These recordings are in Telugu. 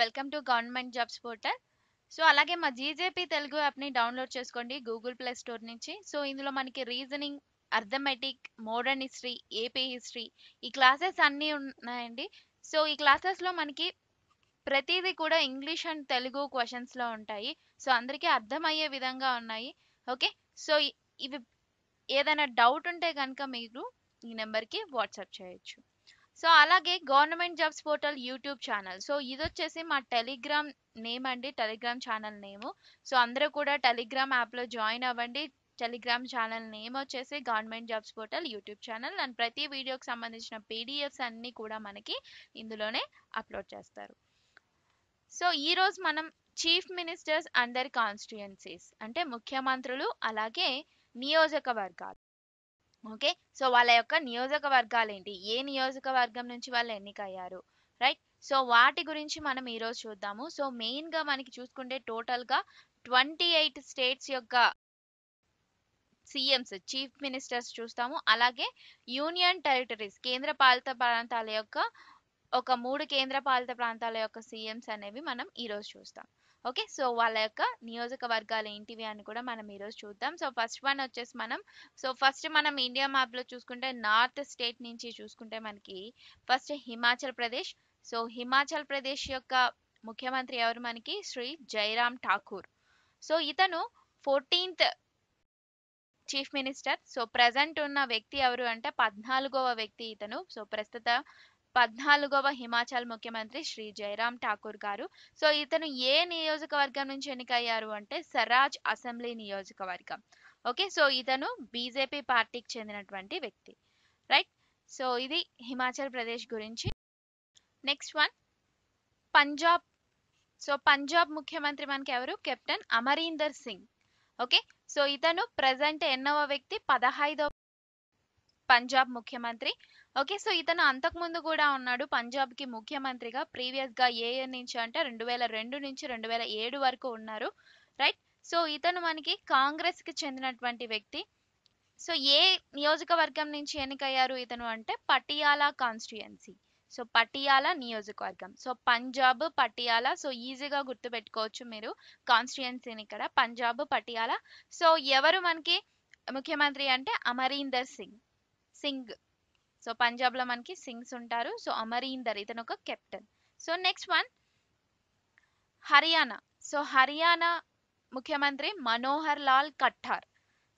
Welcome to government jobs portal so అలాగే మా జీజేపీ తెలుగు యాప్ని డౌన్లోడ్ చేసుకోండి గూగుల్ ప్లే స్టోర్ నుంచి సో ఇందులో మనకి reasoning arithmetic modern history AP history ఈ క్లాసెస్ అన్నీ ఉన్నాయండి సో ఈ క్లాసెస్లో మనకి ప్రతిదీ కూడా ఇంగ్లీష్ అండ్ తెలుగు క్వశ్చన్స్లో ఉంటాయి సో అందరికీ అర్థమయ్యే విధంగా ఉన్నాయి ఓకే సో ఇవి ఏదైనా డౌట్ ఉంటే కనుక మీరు ఈ నెంబర్కి వాట్సాప్ చేయొచ్చు సో అలాగే government jobs portal YouTube channel so ఇది వచ్చేసి మా టెలిగ్రామ్ నేమ్ అండి టెలిగ్రామ్ ఛానల్ నేమ్ సో అందరూ కూడా టెలిగ్రామ్ యాప్లో జాయిన్ అవ్వండి టెలిగ్రామ్ ఛానల్ నేమ్ వచ్చేసి government jobs portal YouTube channel and ప్రతి వీడియోకి సంబంధించిన పీడిఎఫ్స్ అన్నీ కూడా మనకి ఇందులోనే అప్లోడ్ చేస్తారు సో ఈరోజు మనం chief ministers under their constituencies అంటే ముఖ్యమంత్రులు అలాగే నియోజకవర్గాలు ఓకే సో వాళ్ళ యొక్క నియోజకవర్గాలు ఏంటి ఏ నియోజకవర్గం నుంచి వాళ్ళు ఎన్నికయ్యారు రైట్ సో వాటి గురించి మనం ఈరోజు చూద్దాము సో మెయిన్గా మనకి చూసుకుంటే టోటల్గా ట్వంటీ ఎయిట్ స్టేట్స్ యొక్క సీఎంస్ చీఫ్ మినిస్టర్స్ చూస్తాము అలాగే యూనియన్ టెరిటరీస్ కేంద్ర పాలిత ప్రాంతాల యొక్క ఒక మూడు కేంద్ర పాలిత ప్రాంతాల యొక్క సీఎంస్ అనేవి మనం ఈరోజు చూస్తాం ఓకే సో వాళ్ళ యొక్క నియోజకవర్గాలు ఏంటివి అని కూడా మనం ఈరోజు చూద్దాం సో ఫస్ట్ వన్ వచ్చేసి మనం సో ఫస్ట్ మనం ఇండియా మ్యాప్లో చూసుకుంటే నార్త్ స్టేట్ నుంచి చూసుకుంటే మనకి ఫస్ట్ హిమాచల్ ప్రదేశ్ సో హిమాచల్ ప్రదేశ్ యొక్క ముఖ్యమంత్రి ఎవరు మనకి శ్రీ జైరామ్ ఠాకూర్ సో ఇతను fourteenth chief minister so present ఉన్న వ్యక్తి ఎవరు అంటే పద్నాలుగవ వ్యక్తి ఇతను సో ప్రస్తుత పద్నాలుగవ హిమాచల్ ముఖ్యమంత్రి శ్రీ జయరామ్ ఠాకూర్ గారు సో ఇతను ఏ నియోజకవర్గం నుంచి ఎన్నికయ్యారు అంటే సరాజ్ అసెంబ్లీ నియోజకవర్గం ఓకే సో ఇతను బీజేపీ పార్టీకి చెందినటువంటి వ్యక్తి రైట్ సో ఇది హిమాచల్ ప్రదేశ్ గురించి next one Punjab so Punjab ముఖ్యమంత్రి మనకి ఎవరు captain Amarinder Singh okay so ఇతను ప్రజెంట్ ఎన్నవ వ్యక్తి పదహైదవ పంజాబ్ ముఖ్యమంత్రి ఓకే సో ఇతను అంతకుముందు కూడా ఉన్నాడు పంజాబ్ కి ముఖ్యమంత్రిగా ప్రీవియస్ గా ఏ ఇయర్ నుంచి అంటే రెండు వేల రెండు నుంచి రెండు వేల ఏడు వరకు ఉన్నారు రైట్ సో ఇతను మనకి కాంగ్రెస్ కి చెందినటువంటి వ్యక్తి సో ఏ నియోజకవర్గం నుంచి ఎన్నికయ్యారు ఇతను అంటే పటియాలా కాన్స్టిట్యుయెన్సీ సో పటియాలా నియోజకవర్గం సో పంజాబ్ పటియాలా సో ఈజీగా గుర్తుపెట్టుకోవచ్చు మీరు కాన్స్టిట్యుయెన్సీని ఇక్కడ పంజాబ్ పటియాలా సో ఎవరు మనకి ముఖ్యమంత్రి అంటే అమరీందర్ సింగ్ సింగ్ సో పంజాబ్లో మనకి సింగ్స్ ఉంటారు సో అమరీందర్ ఇతను ఒక captain so next one Haryana so Haryana ముఖ్యమంత్రి మనోహర్ లాల్ కట్టార్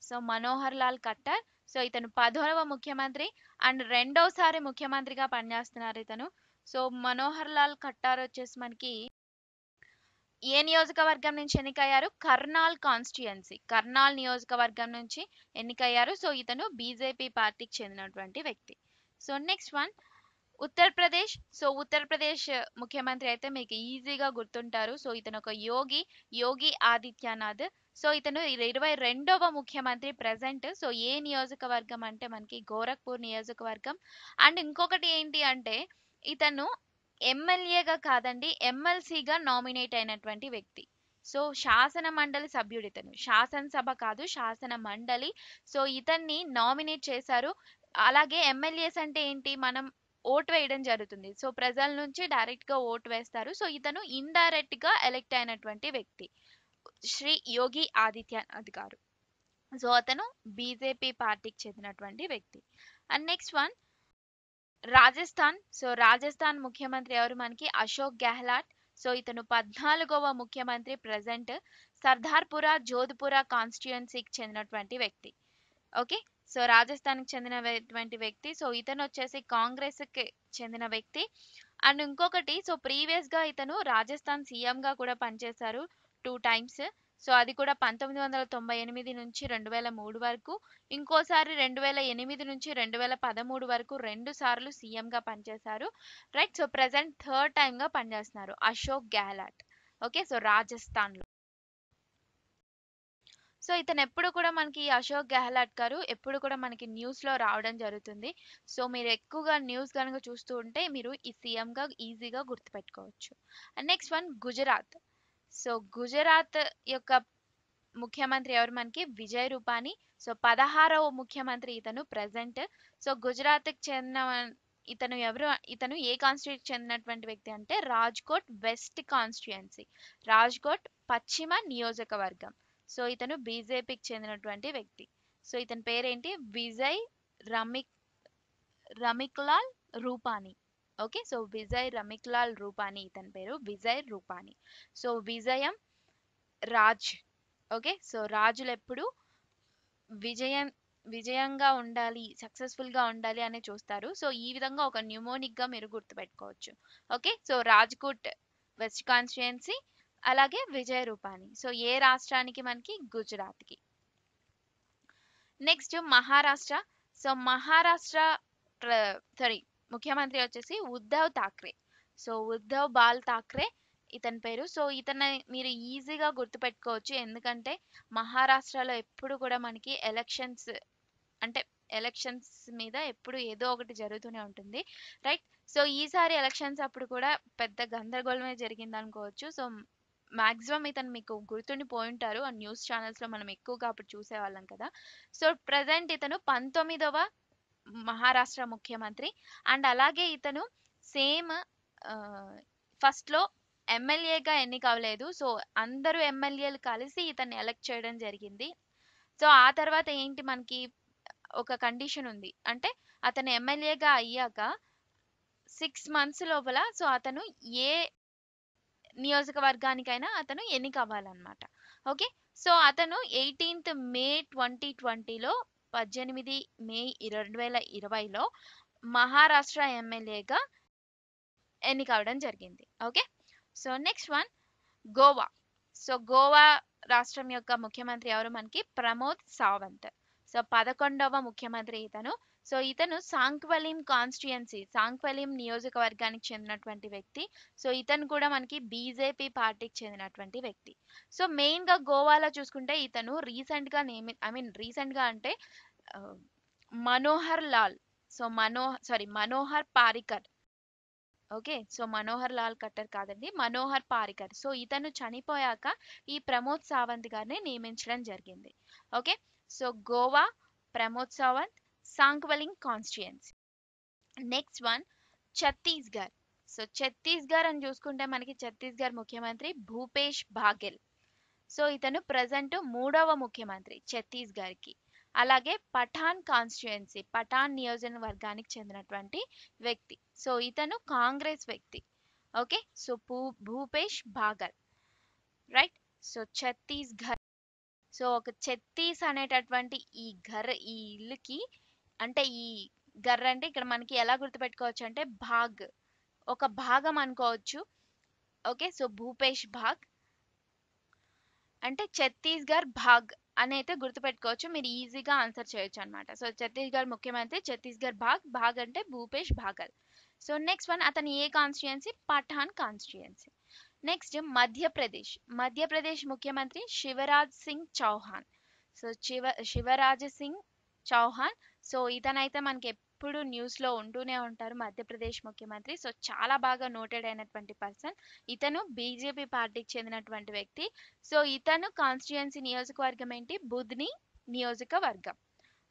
సో మనోహర్ లాల్ కట్టార్ సో ఇతను పదోవ ముఖ్యమంత్రి అండ్ రెండోసారి ముఖ్యమంత్రిగా పనిచేస్తున్నారు ఇతను సో మనోహర్ లాల్ కట్టార్ వచ్చేసి మనకి ఏ నియోజకవర్గం నుంచి ఎన్నికయ్యారు కర్నాల్ కాన్స్టిట్యుయెన్సీ కర్నాల్ నియోజకవర్గం నుంచి ఎన్నికయ్యారు సో ఇతను బీజేపీ పార్టీకి చెందినటువంటి వ్యక్తి so next one Uttar Pradesh so Uttar Pradesh ముఖ్యమంత్రి అయితే మీకు ఈజీగా గుర్తుంటారు సో ఇతను ఒక యోగి యోగి ఆదిత్యనాథ్ సో ఇతను ఇరవై రెండవ ముఖ్యమంత్రి ప్రజెంట్ సో ఏ నియోజకవర్గం అంటే మనకి గోరఖ్పూర్ నియోజకవర్గం అండ్ ఇంకొకటి ఏంటి అంటే ఇతను ఎమ్మెల్యేగా కాదండి ఎమ్మెల్సీగా నామినేట్ అయినటువంటి వ్యక్తి సో శాసన మండలి సభ్యుడు ఇతను శాసనసభ కాదు శాసన మండలి సో ఇతన్ని నామినేట్ చేశారు అలాగే ఎమ్మెల్యేస్ అంటే ఏంటి మనం ఓట్ వేయడం జరుగుతుంది సో ప్రజల నుంచి డైరెక్ట్ గా ఓట్ వేస్తారు సో ఇతను ఇండైరెక్ట్ గా ఎలెక్ట్ అయినటువంటి వ్యక్తి శ్రీ యోగి ఆదిత్యనాథ్ గారు సో అతను బీజేపీ పార్టీకి చెందినటువంటి వ్యక్తి and next one Rajasthan so Rajasthan ముఖ్యమంత్రి ఎవరు మనకి అశోక్ గెహ్లాట్ సో ఇతను పద్నాలుగవ ముఖ్యమంత్రి ప్రజెంట్ సర్దార్పుర జోధ్పుర కాన్స్టిట్యుయెన్సీకి చెందినటువంటి వ్యక్తి ఓకే సో రాజస్థాన్కి చెందినటువంటి వ్యక్తి సో ఇతను వచ్చేసి కాంగ్రెస్కి చెందిన వ్యక్తి అండ్ ఇంకొకటి సో ప్రీవియస్గా ఇతను రాజస్థాన్ సీఎంగా కూడా పనిచేశారు టూ టైమ్స్ సో అది కూడా పంతొమ్మిది వందల తొంభై ఎనిమిది నుంచి రెండు వేల మూడు వరకు ఇంకోసారి రెండు వేల ఎనిమిది నుంచి రెండు వేల పదమూడు వరకు రెండు సార్లు సీఎంగా పనిచేశారు రైట్ సో ప్రజెంట్ థర్డ్ టైమ్గా పనిచేస్తున్నారు అశోక్ గెహ్లాట్ ఓకే సో రాజస్థాన్లో సో ఇతను ఎప్పుడు కూడా మనకి అశోక్ గెహ్లాట్ గారు ఎప్పుడు కూడా మనకి న్యూస్లో రావడం జరుగుతుంది సో మీరు ఎక్కువగా న్యూస్ కనుక చూస్తూ ఉంటే మీరు ఈ సీఎంగా ఈజీగా గుర్తుపెట్టుకోవచ్చు and next one Gujarat so Gujarat యొక్క ముఖ్యమంత్రి ఎవరు మనకి విజయ్ రూపాని సో పదహారవ ముఖ్యమంత్రి ఇతను ప్రజెంట్ సో గుజరాత్కి చెందిన ఇతను ఎవరు ఇతను ఏ కాన్స్టిట్యూట్ చెందినటువంటి వ్యక్తి అంటే రాజ్కోట్ వెస్ట్ కాన్స్టిట్యుయెన్సీ రాజ్కోట్ పశ్చిమ నియోజకవర్గం సో ఇతను బీజేపీకి చెందినటువంటి వ్యక్తి సో ఇతని పేరేంటి విజయ్ రమిక్ రమిక్లాల్ రూపాని ఓకే సో విజయ్ రమిక్లాల్ రూపాని ఇతని పేరు విజయ్ రూపాని సో విజయం రాజ్ ఓకే సో రాజులు ఎప్పుడు విజయం విజయంగా ఉండాలి సక్సెస్ఫుల్గా ఉండాలి అనే చూస్తారు సో ఈ విధంగా ఒక న్యూమోనిక్గా మీరు గుర్తుపెట్టుకోవచ్చు okay so Rajkot west constituency అలాగే విజయ రూపాని సో ఏ రాష్ట్రానికి మనకి గుజరాత్కి next Maharashtra so Maharashtra sorry ముఖ్యమంత్రి వచ్చేసి ఉద్ధవ్ థాక్రే సో ఉద్ధవ్ బాల్ థాక్రే ఇతని పేరు సో ఇతను మీరు ఈజీగా గుర్తుపెట్టుకోవచ్చు ఎందుకంటే మహారాష్ట్రలో ఎప్పుడు కూడా మనకి ఎలక్షన్స్ అంటే ఎలక్షన్స్ మీద ఎప్పుడు ఏదో ఒకటి జరుగుతూనే ఉంటుంది రైట్ సో ఈసారి ఎలక్షన్స్ అప్పుడు కూడా పెద్ద గందరగోళమే జరిగింది అనుకోవచ్చు సో మాక్సిమం ఇతను మీకు గుర్తుండిపోయి ఉంటారు ఆ న్యూస్ ఛానల్స్లో మనం ఎక్కువగా అప్పుడు చూసేవాళ్ళం కదా సో ప్రజెంట్ ఇతను పంతొమ్మిదవ మహారాష్ట్ర ముఖ్యమంత్రి అండ్ అలాగే ఇతను సేమ్ ఫస్ట్లో ఎమ్మెల్యేగా ఎన్నిక అవ్వలేదు సో అందరూ ఎమ్మెల్యేలు కలిసి ఇతన్ని ఎలక్ట్ చేయడం జరిగింది సో ఆ తర్వాత ఏంటి మనకి ఒక కండిషన్ ఉంది అంటే అతను ఎమ్మెల్యేగా అయ్యాక సిక్స్ మంత్స్ లోపల సో అతను ఏ నియోజకవర్గానికైనా అతను ఎన్నికవ్వాలన్నమాట ఓకే సో అతను ఎయిటీన్త్ మే ట్వంటీ ట్వంటీలో పద్దెనిమిది మే రెండు వేల ఇరవైలో మహారాష్ట్ర ఎమ్మెల్యేగా ఎన్నికవడం జరిగింది okay so next one Goa so Goa రాష్ట్రం యొక్క ముఖ్యమంత్రి ఎవరు మనకి ప్రమోద్ సావంత్ సో పదకొండవ ముఖ్యమంత్రి ఇతను సో ఇతను సాంక్వలిం కాన్స్టిట్యుయన్సీ సాంక్వలిం నియోజకవర్గానికి చెందినటువంటి వ్యక్తి సో ఇతను కూడా మనకి బీజేపీ పార్టీకి చెందినటువంటి వ్యక్తి సో మెయిన్గా గోవాలో చూసుకుంటే ఇతను రీసెంట్గా నేమి ఐ మీన్ రీసెంట్గా అంటే Manohar Lal so Mano sorry Manohar Parrikar okay so Manohar Lal Khattar కాదండి మనోహర్ పారికర్ సో ఇతను చనిపోయాక ఈ ప్రమోద్ సావంత్ గారిని నియమించడం జరిగింది okay so Goa Pramod Sawant Sankwali constituency. Next one Chhattisgarh so Chhattisgarh అని చూసుకుంటే మనకి ఛత్తీస్గఢ్ ముఖ్యమంత్రి భూపేష్ బాఘెల్ సో ఇతను ప్రజెంట్ మూడవ ముఖ్యమంత్రి ఛత్తీస్గఢ్కి అలాగే పఠాన్ కాన్స్టిట్యుయెన్సీ పఠాన్ నియోజకవర్గానికి చెందినటువంటి వ్యక్తి సో ఇతను కాంగ్రెస్ వ్యక్తి ఓకే సో భూ Bhupesh Baghel right so Chhattisgarh so ఒక ఛత్తీస్ అనేటటువంటి ఈ ఘర్ ఈ ఇల్లుకి అంటే ఈ గర్ర అంటే ఇక్కడ మనకి ఎలా గుర్తుపెట్టుకోవచ్చు అంటే భాగ్ ఒక భాగం అనుకోవచ్చు ఓకే సో భూపేష్ భాగ్ అంటే ఛత్తీస్గఢ్ భాగ్ అని అయితే గుర్తుపెట్టుకోవచ్చు మీరు ఈజీగా ఆన్సర్ చేయొచ్చు అనమాట సో ఛత్తీస్గఢ్ ముఖ్యమంత్రి ఛత్తీస్గఢ్ భాగ్ భాగ్ అంటే Bhupesh Baghel so next one అతని ఏ constituency Patan constituency next Madhya Pradesh Madhya Pradesh ముఖ్యమంత్రి శివరాజ్ సింగ్ చౌహాన్ సో శివ శివరాజ్ సింగ్ చౌహాన్ సో ఇతనైతే మనకి ఎప్పుడు న్యూస్లో ఉంటూనే ఉంటారు మధ్యప్రదేశ్ ముఖ్యమంత్రి సో చాలా బాగా నోటెడ్ అయినటువంటి పర్సన్ ఇతను బీజేపీ పార్టీకి చెందినటువంటి వ్యక్తి సో ఇతను కాన్స్టిట్యుయెన్సీ నియోజకవర్గం ఏంటి బుధ్ని నియోజకవర్గం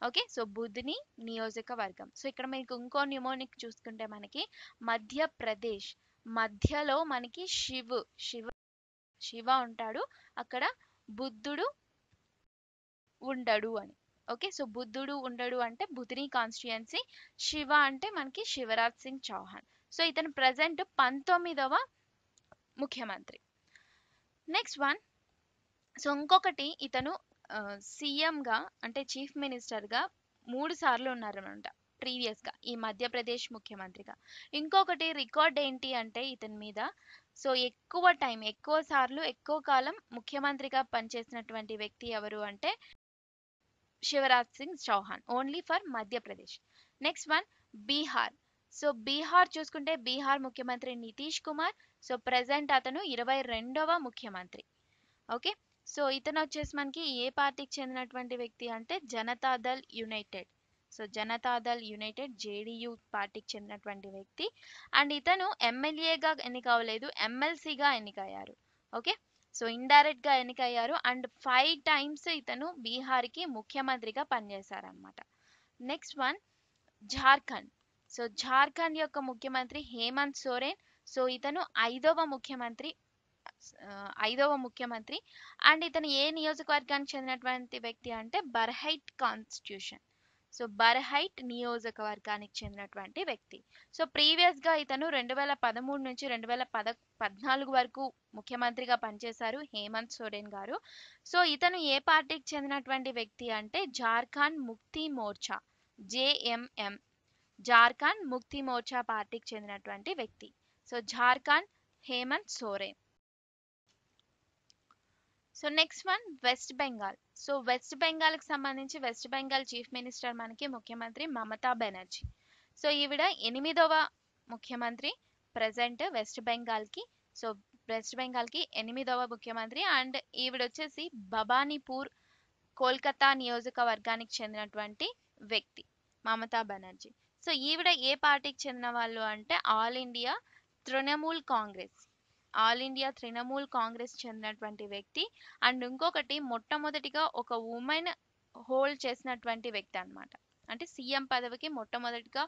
ఓకే సో బుధ్ని నియోజకవర్గం సో ఇక్కడ మీకు ఇంకో న్యూమోనిక్ చూసుకుంటే మనకి మధ్యప్రదేశ్ మధ్యలో మనకి శివు శివ శివ ఉంటాడు అక్కడ బుద్ధుడు ఉండడు అని ఓకే సో బుద్ధుడు ఉండడు అంటే బుధిని కాన్స్టిట్యుయెన్సీ శివ అంటే మనకి శివరాజ్ సింగ్ చౌహాన్ సో ఇతను ప్రజెంట్ పంతొమ్మిదవ ముఖ్యమంత్రి నెక్స్ట్ వన్ సో ఇంకొకటి ఇతను సీఎంగా అంటే చీఫ్ మినిస్టర్గా మూడు సార్లు ఉన్నారనమాట ప్రీవియస్గా ఈ మధ్యప్రదేశ్ ముఖ్యమంత్రిగా ఇంకొకటి రికార్డ్ ఏంటి అంటే ఇతని మీద సో ఎక్కువ టైం ఎక్కువ సార్లు ఎక్కువ కాలం ముఖ్యమంత్రిగా పనిచేసినటువంటి వ్యక్తి ఎవరు అంటే Shivraj Singh Chouhan only for Madhya Pradesh next one Bihar so Bihar చూసుకుంటే బీహార్ ముఖ్యమంత్రి నితీష్ కుమార్ సో ప్రజెంట్ అతను ఇరవై రెండవ ముఖ్యమంత్రి ఓకే సో ఇతను వచ్చేసి మనకి ఏ పార్టీకి చెందినటువంటి వ్యక్తి అంటే Janata Dal united so Janata Dal united JDU పార్టీకి చెందినటువంటి వ్యక్తి అండ్ ఇతను ఎమ్మెల్యేగా ఎన్నికవ్వలేదు ఎమ్మెల్సీగా ఎన్నికయ్యారు ఓకే సో గా ఎన్నికయ్యారు అండ్ ఫైవ్ టైమ్స్ ఇతను బీహార్కి ముఖ్యమంత్రిగా పనిచేశారనమాట next one Jharkhand so Jharkhand యొక్క ముఖ్యమంత్రి హేమంత్ సోరెన్ సో ఇతను ఐదవ ముఖ్యమంత్రి ఐదవ ముఖ్యమంత్రి అండ్ ఇతను ఏ నియోజకవర్గానికి చెందినటువంటి వ్యక్తి అంటే బర్హైట్ కాన్స్టిట్యూషన్ సో బర్హైట్ నియోజకవర్గానికి చెందినటువంటి వ్యక్తి సో ప్రీవియస్గా ఇతను రెండు వేల పదమూడు నుంచి రెండు వేల పద పద్నాలుగు వరకు ముఖ్యమంత్రిగా పనిచేశారు హేమంత్ సోరెన్ గారు సో ఇతను ఏ పార్టీకి చెందినటువంటి వ్యక్తి అంటే జార్ఖండ్ ముక్తి మోర్చా జేఎంఎం జార్ఖండ్ ముక్తి మోర్చా పార్టీకి చెందినటువంటి వ్యక్తి so Jharkhand Hemant Soren so next one West Bengal so West బెంగాల్కి సంబంధించి వెస్ట్ బెంగాల్ చీఫ్ మినిస్టర్ మనకి ముఖ్యమంత్రి మమతా బెనర్జీ సో ఈవిడ ఎనిమిదవ ముఖ్యమంత్రి ప్రజెంట్ వెస్ట్ బెంగాల్కి సో వెస్ట్ బెంగాల్కి ఎనిమిదవ ముఖ్యమంత్రి అండ్ ఈవిడ వచ్చేసి బబానీపూర్ కోల్కతా నియోజకవర్గానికి చెందినటువంటి వ్యక్తి మమతా బెనర్జీ సో ఈవిడ ఏ పార్టీకి చెందిన వాళ్ళు అంటే All India Trinamool Congress All India Trinamool Congress చెందినటువంటి వ్యక్తి అండ్ ఇంకొకటి మొట్టమొదటిగా ఒక ఉమెన్ హోల్డ్ చేసినటువంటి వ్యక్తి అనమాట అంటే సీఎం పదవికి మొట్టమొదటిగా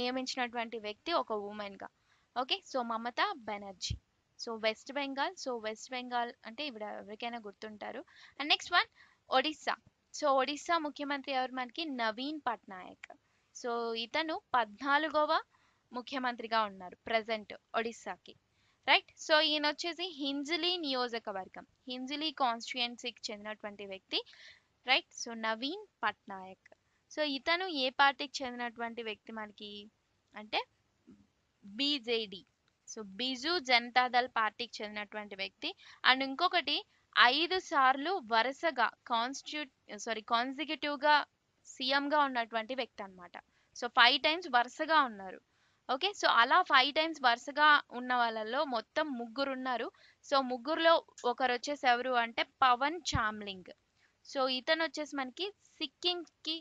నియమించినటువంటి వ్యక్తి ఒక ఉమెన్గా okay so Mamata Banerjee so West Bengal so West Bengal అంటే ఇవిడ ఎవరికైనా గుర్తుంటారు and next one Odisha so Odisha ముఖ్యమంత్రి ఎవరు మనకి నవీన్ పట్నాయక్ సో ఇతను పద్నాలుగవ ముఖ్యమంత్రిగా ఉన్నారు ప్రజెంట్ ఒడిస్సాకి రైట్ సో ఈయన వచ్చేసి హింజిలీ నియోజకవర్గం హింజిలీ కాన్స్టిట్యుయెన్సీకి చెందినటువంటి వ్యక్తి right so Naveen Patnaik so ఇతను ఏ పార్టీకి చెందినటువంటి వ్యక్తి మనకి అంటే బిజెడి సో బిజు జనతాదళ్ పార్టీకి చెందినటువంటి వ్యక్తి అండ్ ఇంకొకటి ఐదు సార్లు వరుసగా కాన్స్టిట్యూట్ సారీ కాన్సిక్యూటివ్గా సీఎంగా ఉన్నటువంటి వ్యక్తి అనమాట సో ఫైవ్ టైమ్స్ వరుసగా ఉన్నారు ఓకే సో అలా ఫైవ్ టైమ్స్ వరుసగా ఉన్న వాళ్ళలో మొత్తం ముగ్గురు ఉన్నారు సో ముగ్గురులో ఒకరు వచ్చేసి ఎవరు అంటే పవన్ చామ్లింగ్ సో ఇతను వచ్చేసి మనకి సిక్కింగ్కి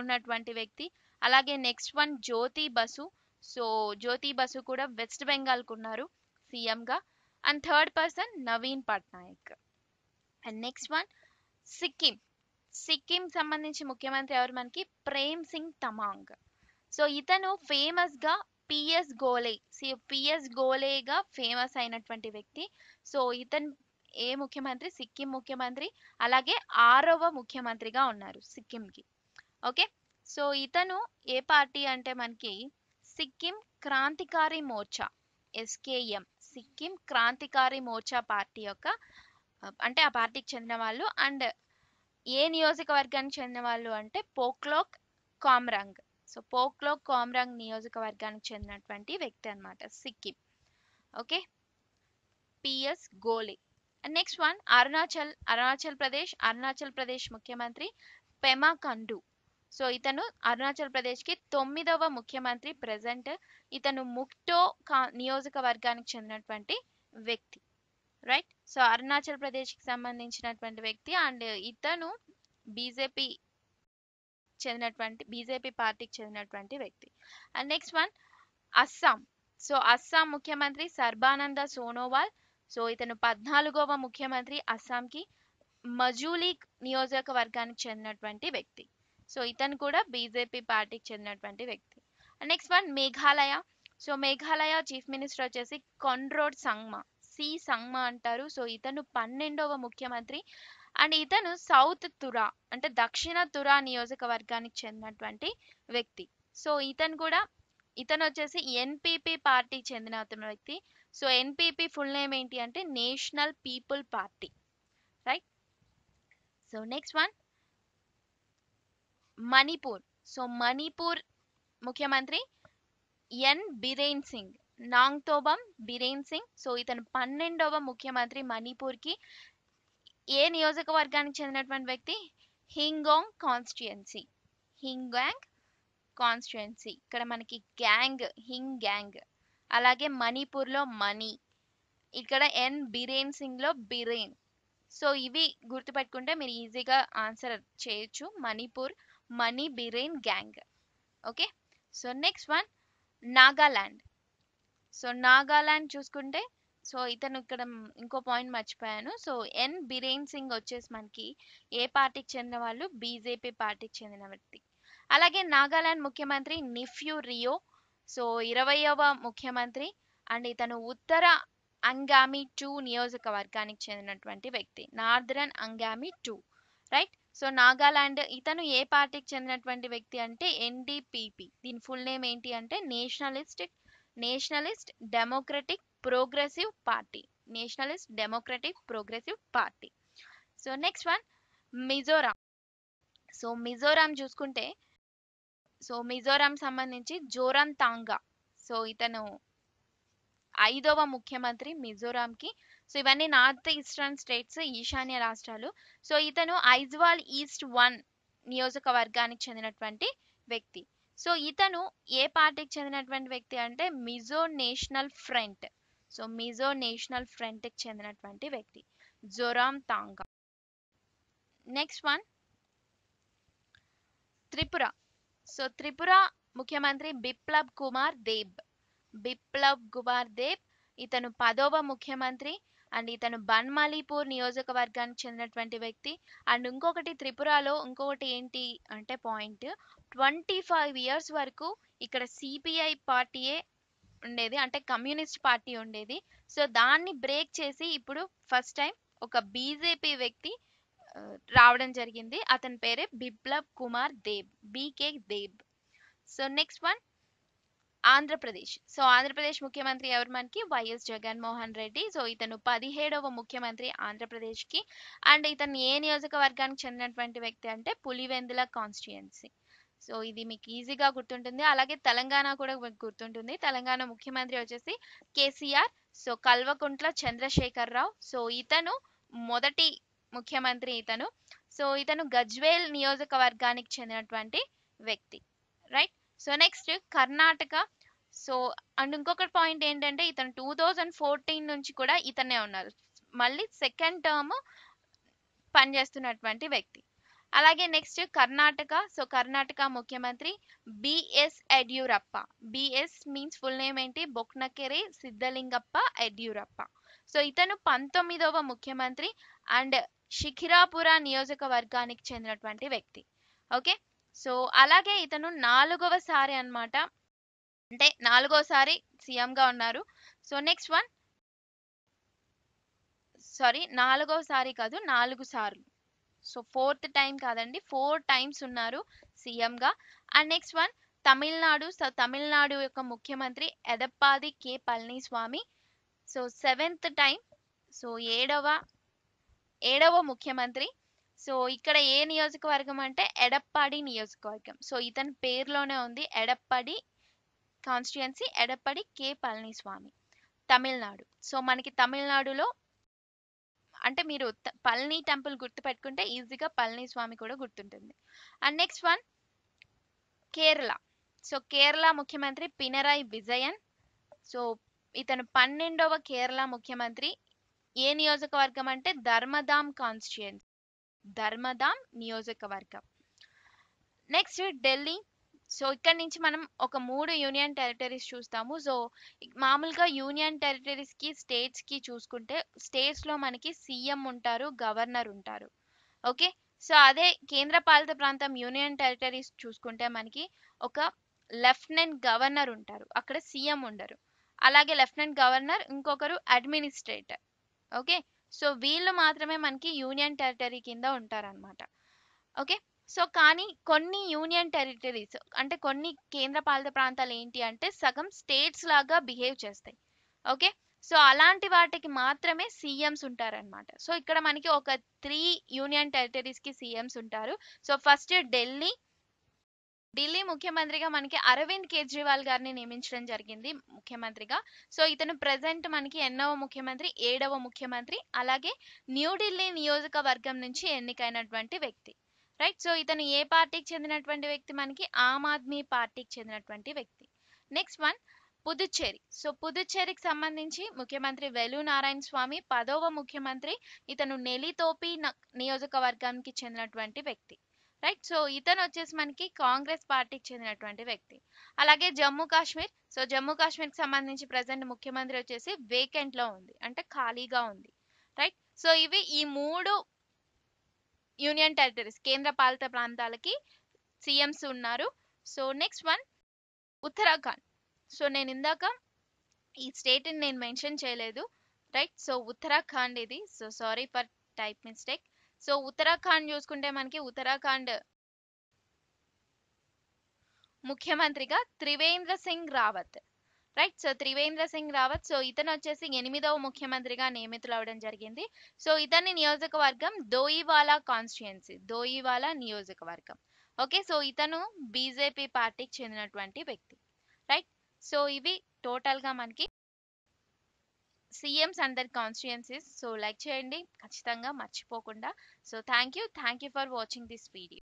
ఉన్నటువంటి వ్యక్తి అలాగే next one Jyoti Basu so Jyoti Basu కూడా వెస్ట్ బెంగాల్కు ఉన్నారు సీఎంగా and third person Naveen Patnaik and next one Sikkim Sikkim సంబంధించి ముఖ్యమంత్రి ఎవరు మనకి ప్రేమ్ సింగ్ తమాంగ్ సో ఇతను ఫేమస్గా పిఎస్ గోలే సి పిఎస్ గోలేగా ఫేమస్ అయినటువంటి వ్యక్తి సో ఇతను ఏ ముఖ్యమంత్రి సిక్కిం ముఖ్యమంత్రి అలాగే ఆరవ ముఖ్యమంత్రిగా ఉన్నారు సిక్కింకి ఓకే సో ఇతను ఏ పార్టీ అంటే మనకి సిక్కిం క్రాంతికారి మోర్చా ఎస్కేఎం సిక్కిం క్రాంతికారి మోర్చా పార్టీ యొక్క అంటే ఆ పార్టీకి చెందిన వాళ్ళు అండ్ ఏ నియోజకవర్గానికి చెందిన వాళ్ళు అంటే పోక్లోక్ కామ్రంగ్ సో పోక్లో కామ్రాంగ్ నియోజకవర్గానికి చెందినటువంటి వ్యక్తి అనమాట Sikkim okay PS Golay next one Arunachal Arunachal Pradesh Arunachal Pradesh ముఖ్యమంత్రి పెమా కండు సో ఇతను అరుణాచల్ ప్రదేశ్కి తొమ్మిదవ ముఖ్యమంత్రి ప్రజెంట్ ఇతను ముక్టో నియోజకవర్గానికి చెందినటువంటి వ్యక్తి రైట్ సో అరుణాచల్ ప్రదేశ్కి సంబంధించినటువంటి వ్యక్తి అండ్ ఇతను బీజేపీ చెందినటువంటి బీజేపీ పార్టీకి చెందినటువంటి వ్యక్తి and next one Assam so Assam ముఖ్యమంత్రి సర్బానంద సోనోవాల్ సో ఇతను పద్నాలుగవ ముఖ్యమంత్రి అస్సాంకి మజూలీ నియోజకవర్గానికి చెందినటువంటి వ్యక్తి సో ఇతను కూడా బీజేపీ పార్టీకి చెందినటువంటి వ్యక్తి next one Meghalaya so Meghalaya chief minister వచ్చేసి కొండ్రోడ్ సంగ్మా సి సంగ్మా అంటారు సో ఇతను పన్నెండవ ముఖ్యమంత్రి అండ్ ఇతను సౌత్ తురా అంటే దక్షిణ తురా నియోజకవర్గానికి చెందినటువంటి వ్యక్తి సో ఇతను కూడా ఇతను వచ్చేసి ఎన్పిపి పార్టీ చెందిన వ్యక్తి సో ఎన్పిపి ఫుల్ నేమ్ ఏంటి అంటే national people party right so next one Manipur so Manipur ముఖ్యమంత్రి ఎన్ బిరేన్ సింగ్ నాంగ్తోబం బిరేన్ సింగ్ సో ఇతను పన్నెండవ ముఖ్యమంత్రి మణిపూర్కి ఏ నియోజకవర్గానికి చెందినటువంటి వ్యక్తి హింగోంగ్ కాన్స్టిట్యుయెన్సీ హింగ్యాంగ్ కాన్స్టిట్యుయెన్సీ ఇక్కడ మనకి గ్యాంగ్ హింగ్ గ్యాంగ్ అలాగే మణిపూర్లో మణి ఇక్కడ ఎన్ బిరేన్ సింగ్లో బిరేన్ సో ఇవి గుర్తుపెట్టుకుంటే మీరు ఈజీగా ఆన్సర్ చేయొచ్చు Manipur Mani Biren gang okay so next one Nagaland so Nagaland చూసుకుంటే సో ఇతను ఇక్కడ ఇంకో పాయింట్ మర్చిపోయాను సో ఎన్ బిరేన్ సింగ్ వచ్చేసి మనకి ఏ పార్టీకి చెందిన వాళ్ళు బీజేపీ పార్టీకి చెందిన వ్యక్తి అలాగే నాగాలాండ్ ముఖ్యమంత్రి నిఫ్యూ రియో సో ఇరవయవ ముఖ్యమంత్రి అండ్ ఇతను ఉత్తర అంగామి టూ నియోజకవర్గానికి చెందినటువంటి వ్యక్తి northern Angami two right so Nagaland ఇతను ఏ పార్టీకి చెందినటువంటి వ్యక్తి అంటే ఎన్డీపీపీ దీని ఫుల్ నేమ్ ఏంటి అంటే nationalist nationalist democratic progressive party nationalist democratic progressive party so next one Mizoram so Mizoram చూసుకుంటే సో మిజోరాం సంబంధించి జోరాన్ తాంగా సో ఇతను ఐదవ ముఖ్యమంత్రి మిజోరాంకి సో ఇవన్నీ నార్త్ ఈస్టర్న్ స్టేట్స్ ఈశాన్య రాష్ట్రాలు సో ఇతను ఐజ్వాల్ ఈస్ట్ వన్ నియోజకవర్గానికి చెందినటువంటి వ్యక్తి సో ఇతను ఏ పార్టీకి చెందినటువంటి వ్యక్తి అంటే Mizo national front so Mizo national ఫ్రంట్కి చెందినటువంటి వ్యక్తి Zoramthanga next one Tripura so Tripura ముఖ్యమంత్రి బిప్లబ్ కుమార్ దేబ్ బిప్లబ్ కుమార్ దేబ్ ఇతను పదవ ముఖ్యమంత్రి అండ్ ఇతను బన్మాలీపూర్ నియోజకవర్గానికి చెందినటువంటి వ్యక్తి అండ్ ఇంకొకటి త్రిపురలో ఇంకొకటి ఏంటి అంటే పాయింట్ ట్వంటీ ఫైవ్ ఇయర్స్ వరకు ఇక్కడ సిపిఐ పార్టీయే ఉండేది అంటే కమ్యూనిస్ట్ పార్టీ ఉండేది సో దాన్ని బ్రేక్ చేసి ఇప్పుడు ఫస్ట్ టైం ఒక బీజేపీ వ్యక్తి రావడం జరిగింది అతని పేరే Biplab Kumar Deb BK Deb so next one Andhra Pradesh so Andhra Pradesh ముఖ్యమంత్రి ఎవరు మనకి వైఎస్ జగన్మోహన్ రెడ్డి సో ఇతను పదిహేడవ ముఖ్యమంత్రి ఆంధ్రప్రదేశ్కి అండ్ ఇతను ఏ నియోజకవర్గానికి చెందినటువంటి వ్యక్తి అంటే పులివెందుల కాన్స్టిట్యుయెన్సీ సో ఇది మీకు ఈజీగా గుర్తుంటుంది అలాగే తెలంగాణ కూడా మీకు గుర్తుంటుంది తెలంగాణ ముఖ్యమంత్రి వచ్చేసి KCR so Kalvakuntla Chandrashekar Rao so ఇతను మొదటి ముఖ్యమంత్రి ఇతను సో ఇతను గజ్వేల్ నియోజకవర్గానికి చెందినటువంటి వ్యక్తి right so next Karnataka so and ఇంకొకటి పాయింట్ ఏంటంటే ఇతను టూ థౌజండ్ ఫోర్టీన్ నుంచి కూడా ఇతనే ఉన్నారు మళ్ళీ సెకండ్ టర్మ్ పనిచేస్తున్నటువంటి వ్యక్తి అలాగే నెక్స్ట్ కర్ణాటక సో కర్ణాటక ముఖ్యమంత్రి BS Yediyurappa BS means full name ఏంటి బొక్నకెరే సిద్ధలింగప్ప యడ్యూరప్ప సో ఇతను పంతొమ్మిదవ ముఖ్యమంత్రి అండ్ శిఖిరాపుర నియోజకవర్గానికి చెందినటువంటి వ్యక్తి ఓకే సో అలాగే ఇతను నాలుగవ సారి అనమాట అంటే నాలుగోసారి సీఎంగా ఉన్నారు సో నెక్స్ట్ వన్ సారీ నాలుగోసారి కాదు నాలుగు సార్లు సో ఫోర్త్ టైం కాదండి ఫోర్ టైమ్స్ ఉన్నారు సీఎంగా and next one Tamil Nadu so Tamil Nadu యొక్క ముఖ్యమంత్రి Edappadi K Palaniswami so seventh time so ఏడవ ఏడవ ముఖ్యమంత్రి సో ఇక్కడ ఏ నియోజకవర్గం అంటే ఎడప్పాడి నియోజకవర్గం సో ఇతని పేరులోనే ఉంది Edappadi constituency Edappadi K Palaniswami Tamil Nadu so మనకి తమిళనాడులో అంటే మీరు పళని టెంపుల్ గుర్తు పెట్టుకుంటే ఈజీగా పళని స్వామి కూడా గుర్తుంటుంది and next one Kerala so Kerala ముఖ్యమంత్రి పినరాయి విజయన్ సో ఇతను పన్నెండవ కేరళ ముఖ్యమంత్రి ఏ నియోజకవర్గం అంటే ధర్మధామ్ కాన్స్టిట్యుయెన్సీ ధర్మధామ్ నియోజకవర్గం నెక్స్ట్ ఢిల్లీ సో ఇక్కడ నుంచి మనం ఒక మూడు యూనియన్ టెరిటరీస్ చూస్తాము సో మామూలుగా యూనియన్ టెరిటరీస్కి స్టేట్స్కి చూసుకుంటే స్టేట్స్లో మనకి సీఎం ఉంటారు గవర్నర్ ఉంటారు ఓకే సో అదే కేంద్ర పాలిత ప్రాంతం యూనియన్ టెరిటరీస్ చూసుకుంటే మనకి ఒక లెఫ్టినెంట్ గవర్నర్ ఉంటారు అక్కడ సీఎం ఉండరు అలాగే లెఫ్టినెంట్ గవర్నర్ ఇంకొకరు అడ్మినిస్ట్రేటర్ ఓకే సో వీళ్ళు మాత్రమే మనకి యూనియన్ టెరిటరీ కింద ఉంటారనమాట ఓకే సో కానీ కొన్ని యూనియన్ టెరిటరీస్ అంటే కొన్ని కేంద్ర పాలిత ప్రాంతాలు ఏంటి అంటే సగం స్టేట్స్ లాగా బిహేవ్ చేస్తాయి ఓకే సో అలాంటి వాటికి మాత్రమే సీఎంస్ ఉంటారనమాట సో ఇక్కడ మనకి ఒక త్రీ యూనియన్ టెరిటరీస్కి సీఎంస్ ఉంటారు సో ఫస్ట్ ఢిల్లీ ఢిల్లీ ముఖ్యమంత్రిగా మనకి అరవింద్ కేజ్రీవాల్ గారిని నియమించడం జరిగింది ముఖ్యమంత్రిగా సో ఇతను ప్రజెంట్ మనకి ఎన్నవ ముఖ్యమంత్రి ఏడవ ముఖ్యమంత్రి అలాగే న్యూఢిల్లీ నియోజకవర్గం నుంచి ఎన్నికైనటువంటి వ్యక్తి రైట్ సో ఇతను ఏ పార్టీకి చెందినటువంటి వ్యక్తి మనకి ఆమ్ ఆద్మీ పార్టీకి చెందినటువంటి వ్యక్తి నెక్స్ట్ వన్ పుదుచ్చేరి సో పుదుచ్చేరికి సంబంధించి ముఖ్యమంత్రి వెలు నారాయణ స్వామి పదవ ముఖ్యమంత్రి ఇతను నెలితోపి నియోజకవర్గానికి చెందినటువంటి వ్యక్తి రైట్ సో ఇతను వచ్చేసి మనకి కాంగ్రెస్ పార్టీకి చెందినటువంటి వ్యక్తి అలాగే జమ్మూ కాశ్మీర్ సో జమ్మూ కాశ్మీర్కి సంబంధించి ప్రజెంట్ ముఖ్యమంత్రి వచ్చేసి వేకెంట్లో ఉంది అంటే ఖాళీగా ఉంది రైట్ సో ఇవి ఈ మూడు యూనియన్ టెరిటరీస్ కేంద్ర పాలిత ప్రాంతాలకి సీఎంస్ ఉన్నారు so next one Uttarakhand so నేను ఇందాక ఈ స్టేట్ని నేను మెన్షన్ చేయలేదు రైట్ సో ఉత్తరాఖండ్ ఇది so sorry for type mistake so Uttarakhand చూసుకుంటే మనకి ఉత్తరాఖండ్ ముఖ్యమంత్రిగా Trivendra Singh Rawat right so Trivendra Singh Rawat so ఇతను వచ్చేసి ఎనిమిదవ ముఖ్యమంత్రిగా నియమితులవడం జరిగింది సో ఇతని నియోజకవర్గం దోయివాలా కాన్స్టిట్యుయెన్సీ దోయివాలా నియోజకవర్గం ఓకే సో ఇతను బీజేపీ పార్టీకి చెందినటువంటి వ్యక్తి రైట్ సో ఇవి టోటల్గా మనకి CMs under their constituencies so like చేయండి ఖచ్చితంగా మర్చిపోకుండా so thank you thank you for watching this video